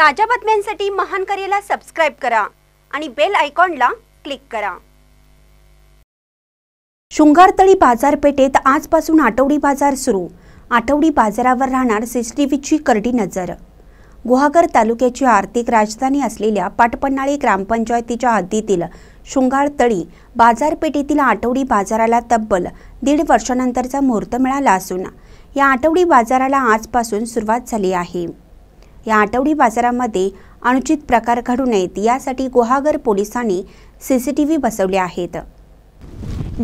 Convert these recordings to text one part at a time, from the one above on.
ताज्या बातम्यांसाठी महान करेला सबस्क्राईब करा आणि बेल आयकॉनला क्लिक करा शृंगारतळी बाजारपेठेत आजपासून आठवडी बाजार सुरू आठवडी बाजारावर राहणार सीसीटीव्हीची करडी नजर गुहागर तालुक्याची आर्थिक राजधानी असलेल्या पाटपन्नाळी ग्रामपंचायतीच्या हद्दीतील शृंगारतळी बाजारपेठेतील आठवडी बाजाराला तब्बल दीड वर्षानंतरचा मुहूर्त मिळाला असून या आठवडी बाजाराला आजपासून सुरुवात झाली आहे या आठवडी बाजारामध्ये अनुचित प्रकार घडू नयेत यासाठी गुहागर पोलिसांनी सीसीटीव्ही बसवले आहेत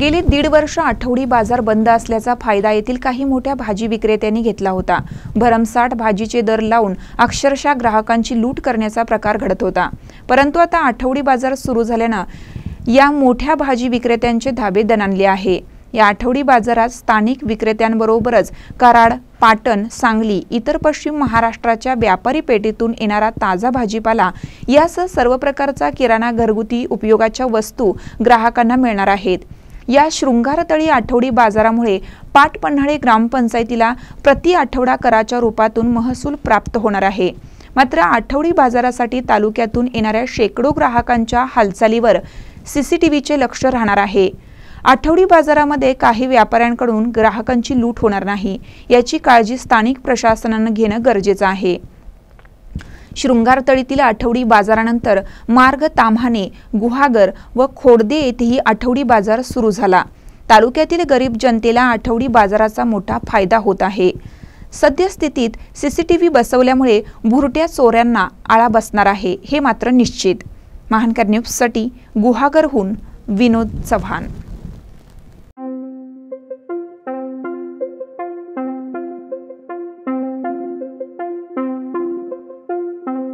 गेली दीड वर्ष आठवडी बाजार बंद असल्याचा फायदा येथील काही मोठ्या भाजी विक्रेत्यांनी घेतला होता भरमसाठ भाजीचे दर लावून अक्षरशः ग्राहकांची लूट करण्याचा प्रकार घडत होता परंतु आता आठवडी बाजार सुरू झाल्यानं या मोठ्या भाजी विक्रेत्यांचे धाबे दणानले आहे या आठवडी बाजारात स्थानिक विक्रेत्यांबरोबरच कराड पाटण सांगली इतर पश्चिम महाराष्ट्राच्या व्यापारी पेटीतून येणारा ताजा भाजीपाला यासह सर्व प्रकारचा किराणा घरगुती उपयोगाच्या वस्तू ग्राहकांना मिळणार आहेत या शृंगारतळी आठवडी बाजारामुळे पाटपन्हाळे ग्रामपंचायतीला प्रति आठवडा कराच्या रूपातून महसूल प्राप्त होणार आहे मात्र आठवडी बाजारासाठी तालुक्यातून येणाऱ्या शेकडो ग्राहकांच्या हालचालीवर सीसीटीव्हीचे लक्ष राहणार आहे आठवडी बाजारामध्ये काही व्यापाऱ्यांकडून ग्राहकांची लूट होणार नाही याची काळजी स्थानिक प्रशासनानं घेणं गरजेचं आहे शृंगारतळीतील आठवडी बाजारानंतर मार्ग ताम्हाने गुहागर व खोडदे येथेही आठवडी बाजार सुरू झाला तालुक्यातील गरीब जनतेला आठवडी बाजाराचा मोठा फायदा होत आहे सद्यस्थितीत सी सी टी व्ही बसवल्यामुळे भुरट्या चोऱ्यांना आळा बसणार आहे हे मात्र निश्चित महानकर न्यूजसाठी गुहागरहून विनोद चव्हाण